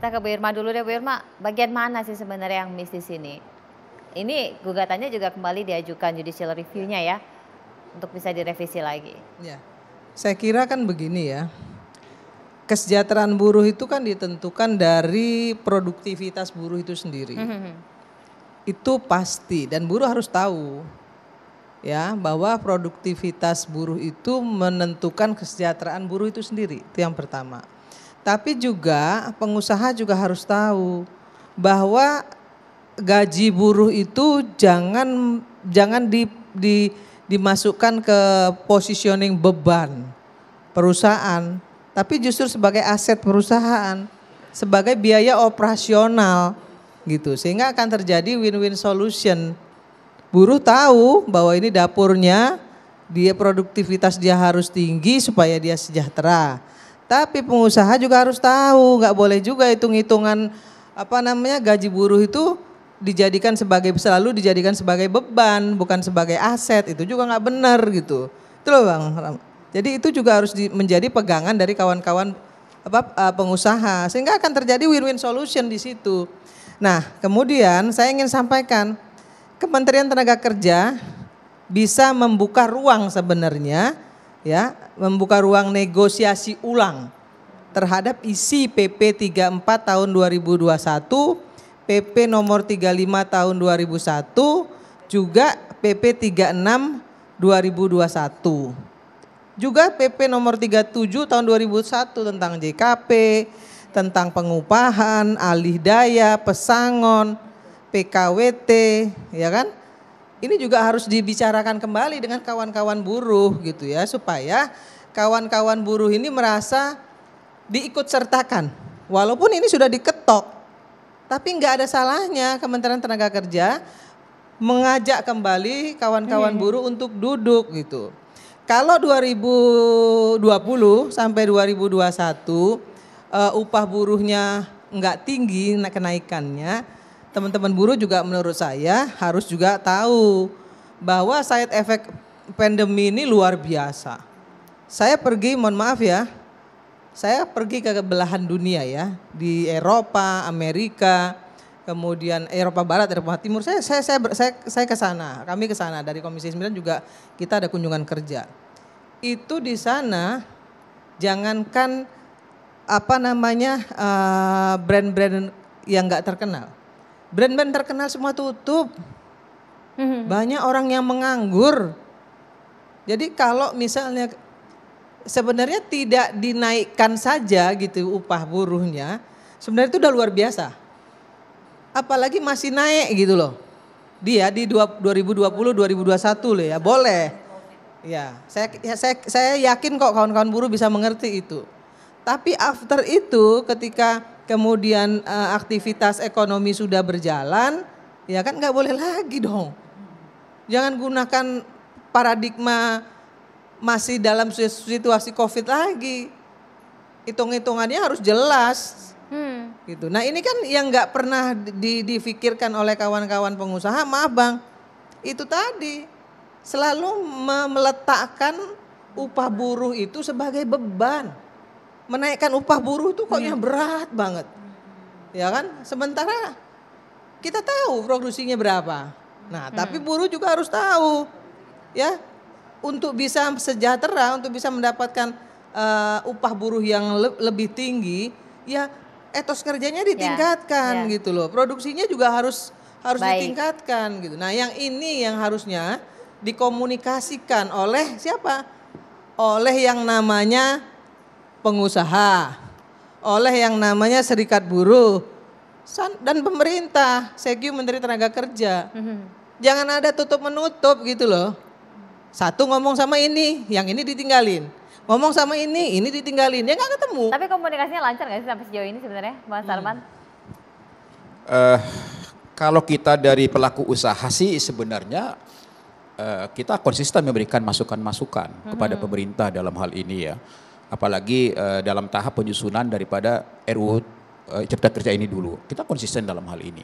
Kita ke Bu Irma dulu deh Bu Irma, bagian mana sih sebenarnya yang miss di sini? Ini gugatannya juga kembali diajukan judicial review-nya ya, untuk bisa direvisi lagi. Ya. Saya kira kan begini ya, kesejahteraan buruh itu kan ditentukan dari produktivitas buruh itu sendiri. Mm -hmm. Itu pasti dan buruh harus tahu ya bahwa produktivitas buruh itu menentukan kesejahteraan buruh itu sendiri. Itu yang pertama. Tapi juga pengusaha juga harus tahu bahwa gaji buruh itu jangan jangan di, di dimasukkan ke positioning beban perusahaan, tapi justru sebagai aset perusahaan, sebagai biaya operasional gitu. Sehingga akan terjadi win-win solution. Buruh tahu bahwa ini dapurnya, dia produktivitas dia harus tinggi supaya dia sejahtera. Tapi pengusaha juga harus tahu, nggak boleh juga hitung-hitungan apa namanya gaji buruh itu dijadikan sebagai selalu dijadikan sebagai beban, bukan sebagai aset. Itu juga nggak benar gitu. Itu loh Bang. Jadi itu juga harus di, menjadi pegangan dari kawan-kawan apa eh, pengusaha sehingga akan terjadi win-win solution di situ. Nah, kemudian saya ingin sampaikan Kementerian Tenaga Kerja bisa membuka ruang sebenarnya ya, membuka ruang negosiasi ulang terhadap isi PP 34 tahun 2021, PP nomor 35 tahun 2001, juga PP 36 2021. Juga PP nomor 37 tahun 2001 tentang JKP, tentang pengupahan, alih daya, pesangon, PKWT, ya kan? ini juga harus dibicarakan kembali dengan kawan-kawan buruh gitu ya supaya kawan-kawan buruh ini merasa diikut sertakan walaupun ini sudah diketok tapi nggak ada salahnya Kementerian Tenaga Kerja mengajak kembali kawan-kawan hmm. buruh untuk duduk gitu kalau 2020 sampai 2021 uh, eh, upah buruhnya nggak tinggi kenaikannya teman-teman buruh juga menurut saya harus juga tahu bahwa side effect pandemi ini luar biasa. Saya pergi, mohon maaf ya, saya pergi ke belahan dunia ya di Eropa, Amerika, kemudian Eropa Barat, Eropa Timur. Saya saya saya saya, saya ke sana, kami ke sana dari Komisi 9 juga kita ada kunjungan kerja. Itu di sana jangankan apa namanya eh, brand-brand uh, yang nggak terkenal Brand-brand terkenal semua tutup. Mm-hmm. Banyak orang yang menganggur. Jadi kalau misalnya sebenarnya tidak dinaikkan saja gitu upah buruhnya, sebenarnya itu udah luar biasa. Apalagi masih naik gitu loh. Dia di 2020 2021 loh ya, boleh. Ya, saya ya, saya saya yakin kok kawan-kawan buruh bisa mengerti itu. Tapi after itu ketika kemudian uh, aktivitas ekonomi sudah berjalan, ya kan nggak boleh lagi dong. Jangan gunakan paradigma masih dalam situasi COVID lagi. Hitung-hitungannya harus jelas. Hmm. gitu. Nah ini kan yang nggak pernah di, difikirkan oleh kawan-kawan pengusaha, maaf bang, itu tadi selalu meletakkan upah buruh itu sebagai beban menaikkan upah buruh tuh koknya berat banget. Ya kan? Sementara kita tahu produksinya berapa. Nah, hmm. tapi buruh juga harus tahu ya untuk bisa sejahtera, untuk bisa mendapatkan uh, upah buruh yang le lebih tinggi, ya etos kerjanya ditingkatkan ya, ya. gitu loh. Produksinya juga harus harus Baik. ditingkatkan gitu. Nah, yang ini yang harusnya dikomunikasikan oleh siapa? Oleh yang namanya pengusaha, oleh yang namanya serikat buruh dan pemerintah, Sekyu Menteri Tenaga Kerja. Mm-hmm. Jangan ada tutup menutup gitu loh. Satu ngomong sama ini, yang ini ditinggalin. Ngomong sama ini, ini ditinggalin. Ya nggak ketemu. Tapi komunikasinya lancar nggak sih sampai sejauh ini sebenarnya, mas Sarman? Hmm. Eh, kalau kita dari pelaku usaha sih sebenarnya eh, kita konsisten memberikan masukan-masukan kepada hmm. pemerintah dalam hal ini ya apalagi uh, dalam tahap penyusunan daripada RUU uh, eh, Cipta Kerja ini dulu. Kita konsisten dalam hal ini.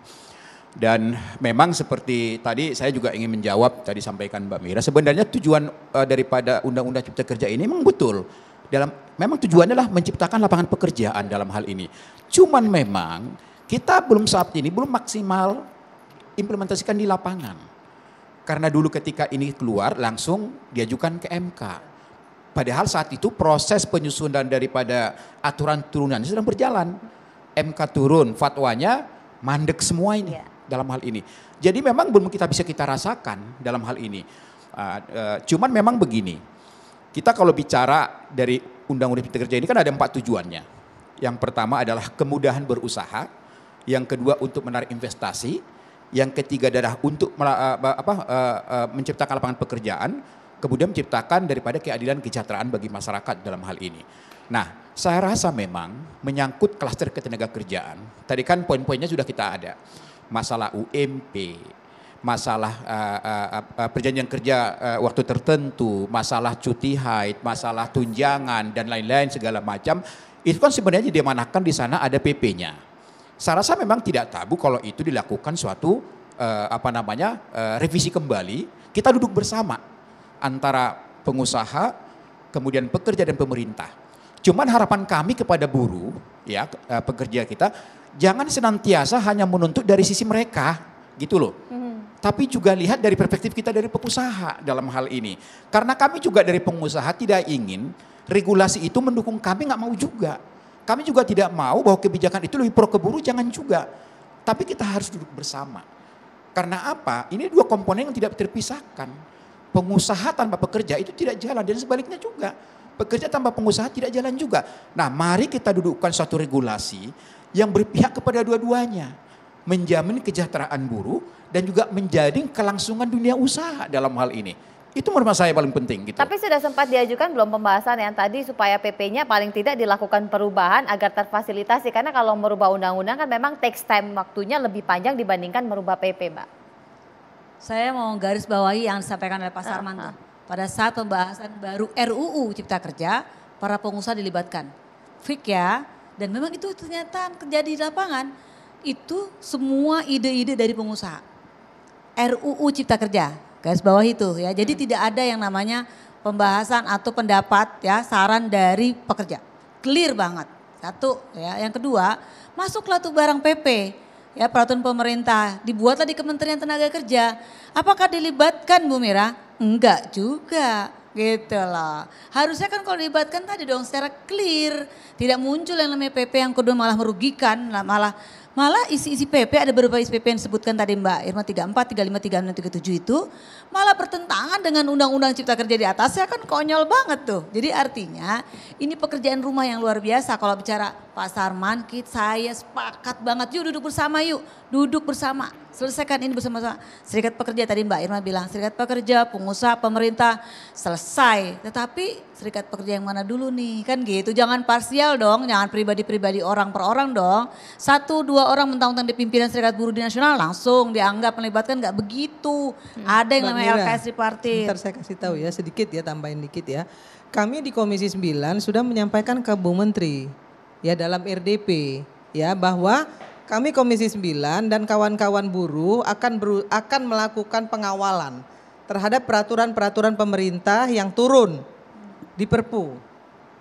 Dan memang seperti tadi saya juga ingin menjawab tadi sampaikan Mbak Mira, sebenarnya tujuan uh, daripada Undang-Undang Cipta Kerja ini memang betul dalam memang tujuannya lah menciptakan lapangan pekerjaan dalam hal ini. Cuman memang kita belum saat ini belum maksimal implementasikan di lapangan. Karena dulu ketika ini keluar langsung diajukan ke MK. Padahal saat itu proses penyusunan daripada aturan turunan sedang berjalan. MK turun fatwanya mandek semua ini yeah. dalam hal ini. Jadi memang belum kita bisa kita rasakan dalam hal ini. Uh, uh, cuman memang begini, kita kalau bicara dari Undang-Undang Cipta Kerja ini kan ada empat tujuannya. Yang pertama adalah kemudahan berusaha, yang kedua untuk menarik investasi, yang ketiga adalah untuk eh, apa, eh, menciptakan lapangan pekerjaan, kemudian menciptakan daripada keadilan kesejahteraan bagi masyarakat dalam hal ini. Nah, saya rasa memang menyangkut klaster ketenaga kerjaan. Tadi kan poin-poinnya sudah kita ada. Masalah UMP, masalah uh, uh, uh, perjanjian kerja uh, waktu tertentu, masalah cuti haid, masalah tunjangan dan lain-lain segala macam, itu kan sebenarnya dimanahkan di sana ada PP-nya. Saya rasa memang tidak tabu kalau itu dilakukan suatu uh, apa namanya uh, revisi kembali, kita duduk bersama antara pengusaha, kemudian pekerja dan pemerintah. Cuman harapan kami kepada buruh, ya eh, pekerja kita, jangan senantiasa hanya menuntut dari sisi mereka, gitu loh. Mm-hmm. Tapi juga lihat dari perspektif kita dari pengusaha dalam hal ini. Karena kami juga dari pengusaha tidak ingin regulasi itu mendukung kami nggak mau juga. Kami juga tidak mau bahwa kebijakan itu lebih pro ke buruh jangan juga. Tapi kita harus duduk bersama. Karena apa? Ini dua komponen yang tidak terpisahkan pengusaha tanpa pekerja itu tidak jalan dan sebaliknya juga. Pekerja tanpa pengusaha tidak jalan juga. Nah, mari kita dudukkan suatu regulasi yang berpihak kepada dua-duanya, menjamin kesejahteraan buruh dan juga menjadi kelangsungan dunia usaha dalam hal ini. Itu menurut saya paling penting gitu. Tapi sudah sempat diajukan belum pembahasan yang tadi supaya PP-nya paling tidak dilakukan perubahan agar terfasilitasi karena kalau merubah undang-undang kan memang takes time waktunya lebih panjang dibandingkan merubah PP, Mbak. Saya mau garis bawahi yang disampaikan oleh Pak ah, Sarman. Uh, uh. Pada saat pembahasan baru RUU Cipta Kerja, para pengusaha dilibatkan. Fik ya, dan memang itu ternyata terjadi di lapangan. Itu semua ide-ide dari pengusaha. RUU Cipta Kerja, garis bawah itu ya. Jadi hmm. tidak ada yang namanya pembahasan atau pendapat ya, saran dari pekerja. Clear banget. Satu ya, yang kedua, masuklah tuh barang PP ya peraturan pemerintah dibuatlah di Kementerian Tenaga Kerja. Apakah dilibatkan Bu Mira? Enggak juga gitu loh. Harusnya kan kalau dilibatkan tadi dong secara clear, tidak muncul yang namanya PP yang kedua malah merugikan, malah Malah isi-isi PP ada beberapa isi PP yang disebutkan tadi Mbak Irma 34, 35, 36, 37 itu malah pertentangan dengan undang-undang cipta kerja di atasnya kan konyol banget tuh. Jadi artinya ini pekerjaan rumah yang luar biasa kalau bicara Pak Sarman, Kit, saya sepakat banget yuk duduk bersama yuk, duduk bersama. Selesaikan ini bersama-sama. Serikat pekerja tadi Mbak Irma bilang, serikat pekerja, pengusaha, pemerintah selesai. Tetapi serikat pekerja yang mana dulu nih kan gitu. Jangan parsial dong, jangan pribadi-pribadi orang per orang dong. Satu, dua orang mentang-mentang di pimpinan Serikat Buruh di Nasional langsung dianggap melibatkan nggak begitu. Hmm. Ada yang Mbak namanya LKS di partai. Ntar saya kasih tahu ya sedikit ya tambahin dikit ya. Kami di Komisi 9 sudah menyampaikan ke Bu Menteri ya dalam RDP ya bahwa kami Komisi 9 dan kawan-kawan buruh akan beru, akan melakukan pengawalan terhadap peraturan-peraturan pemerintah yang turun di Perpu.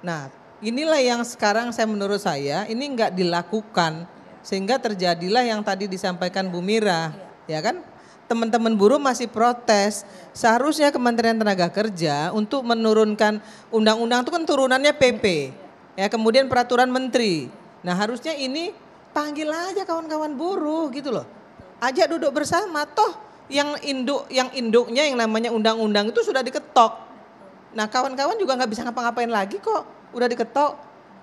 Nah, inilah yang sekarang saya menurut saya ini nggak dilakukan sehingga terjadilah yang tadi disampaikan Bu Mira, iya. ya, kan? Teman-teman buruh masih protes. Seharusnya Kementerian Tenaga Kerja untuk menurunkan undang-undang itu kan turunannya PP. Iya. Ya, kemudian peraturan menteri. Nah, harusnya ini panggil aja kawan-kawan buruh gitu loh. Ajak duduk bersama toh yang induk yang induknya yang namanya undang-undang itu sudah diketok. Nah, kawan-kawan juga nggak bisa ngapa-ngapain lagi kok, udah diketok.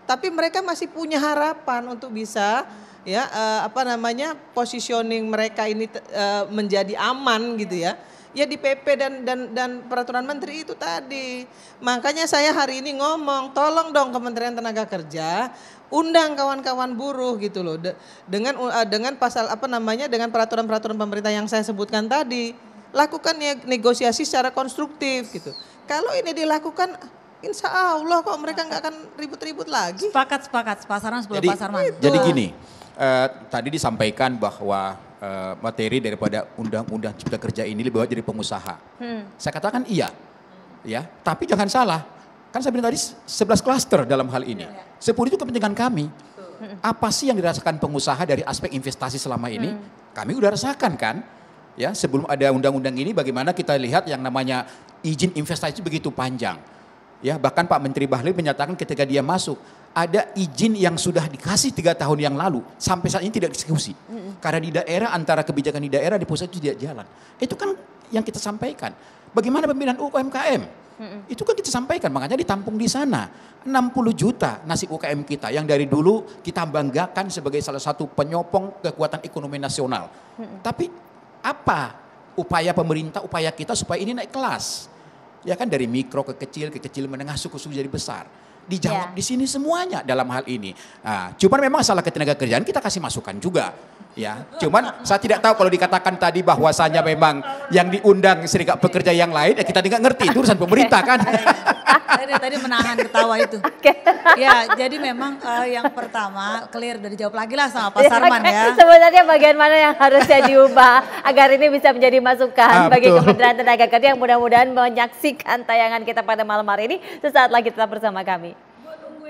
Tapi mereka masih punya harapan untuk bisa ya uh, apa namanya positioning mereka ini uh, menjadi aman gitu ya ya di PP dan dan dan peraturan menteri itu tadi. Makanya saya hari ini ngomong, tolong dong Kementerian Tenaga Kerja undang kawan-kawan buruh gitu loh. De, dengan eh, dengan pasal apa namanya dengan peraturan-peraturan pemerintah yang saya sebutkan tadi, lakukan ya negosiasi secara konstruktif gitu. Kalau ini dilakukan Insya Allah kok mereka nggak akan ribut-ribut lagi. Sepakat, sepakat. Pasaran sebelum jadi, Jadi gini, eh, tadi disampaikan bahwa eh, materi daripada undang-undang cipta kerja ini lebih baik jadi pengusaha. Hmm. Saya katakan iya, ya. Tapi jangan salah, kan saya bilang tadi 11 klaster dalam hal ini. Iya. Sepuluh itu kepentingan kami. Hmm. Apa sih yang dirasakan pengusaha dari aspek investasi selama ini? Hmm. Kami udah rasakan kan? Ya, sebelum ada undang-undang ini bagaimana kita lihat yang namanya izin investasi begitu panjang Ya, bahkan Pak Menteri Bahlil menyatakan ketika dia masuk, ada izin yang sudah dikasih tiga tahun yang lalu sampai saat ini tidak dieksekusi. Karena di daerah antara kebijakan di daerah di pusat itu tidak jalan. Itu kan yang kita sampaikan. Bagaimana pembinaan UMKM? Itu kan kita sampaikan, makanya ditampung di sana. 60 juta nasib UKM kita yang dari dulu kita banggakan sebagai salah satu penyopong kekuatan ekonomi nasional. Tapi apa upaya pemerintah, upaya kita supaya ini naik kelas? Ya kan dari mikro ke kecil, ke kecil menengah, suku-suku jadi besar. Dijawab yeah. di sini semuanya dalam hal ini. Nah, cuman memang salah ketenaga kerjaan kita kasih masukan juga. Ya, cuman saya tidak tahu kalau dikatakan tadi bahwasanya memang yang diundang serikat pekerja yang lain, ya kita tidak ngerti itu urusan pemerintah kan. dari tadi menahan ketawa itu. Okay. Ya, jadi memang uh, yang pertama clear dari jawab lagi lah sama Pak ya, Sarman ya. Sebenarnya bagian mana yang harusnya diubah agar ini bisa menjadi masukan ah, bagi Kementerian Tenaga Kerja yang mudah-mudahan menyaksikan tayangan kita pada malam hari ini. Sesaat lagi tetap bersama kami.